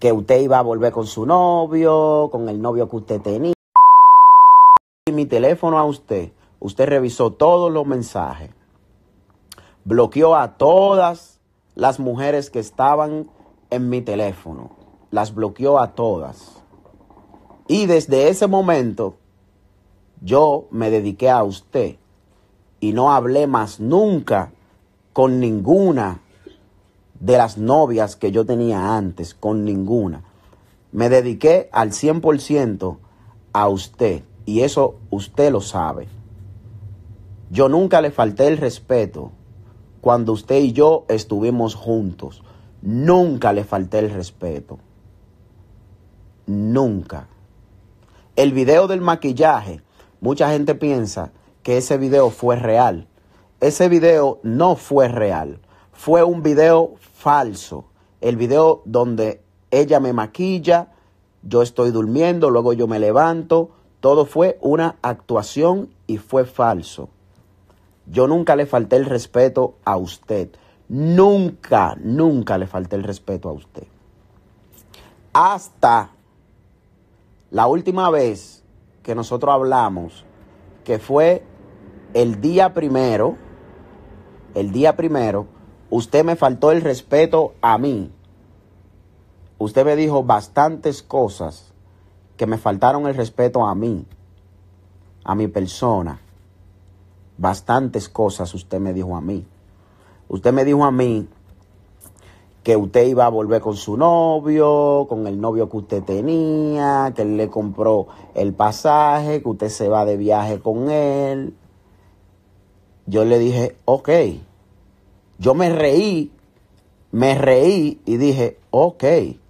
que usted iba a volver con su novio, con el novio que usted tenía. Y mi teléfono a usted. Usted revisó todos los mensajes. Bloqueó a todas las mujeres que estaban en mi teléfono. Las bloqueó a todas. Y desde ese momento yo me dediqué a usted y no hablé más nunca con ninguna de las novias que yo tenía antes, con ninguna. Me dediqué al 100% a usted y eso usted lo sabe. Yo nunca le falté el respeto cuando usted y yo estuvimos juntos. Nunca le falté el respeto. Nunca. El video del maquillaje, mucha gente piensa que ese video fue real. Ese video no fue real fue un video falso. El video donde ella me maquilla, yo estoy durmiendo, luego yo me levanto. Todo fue una actuación y fue falso. Yo nunca le falté el respeto a usted. Nunca, nunca le falté el respeto a usted. Hasta la última vez que nosotros hablamos, que fue el día primero, el día primero, Usted me faltó el respeto a mí. Usted me dijo bastantes cosas que me faltaron el respeto a mí, a mi persona. Bastantes cosas usted me dijo a mí. Usted me dijo a mí que usted iba a volver con su novio, con el novio que usted tenía, que él le compró el pasaje, que usted se va de viaje con él. Yo le dije, ok. Yo me reí, me reí y dije, ok,